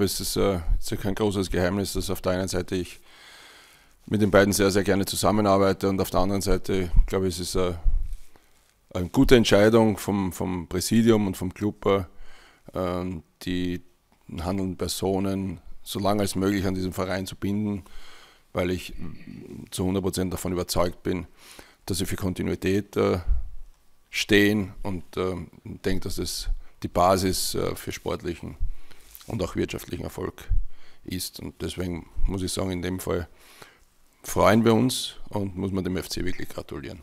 Aber es ist, äh, ist kein großes Geheimnis, dass auf der einen Seite ich mit den beiden sehr, sehr gerne zusammenarbeite und auf der anderen Seite, glaube ich, es ist eine, äh, eine gute Entscheidung vom, vom Präsidium und vom Club, äh, ähm, die handelnden Personen so lange als möglich an diesen Verein zu binden, weil ich zu 100% davon überzeugt bin, dass sie für Kontinuität äh, stehen und äh, denke, dass das die Basis äh, für sportlichen und auch wirtschaftlichen Erfolg ist. Und deswegen muss ich sagen, in dem Fall freuen wir uns und muss man dem FC wirklich gratulieren.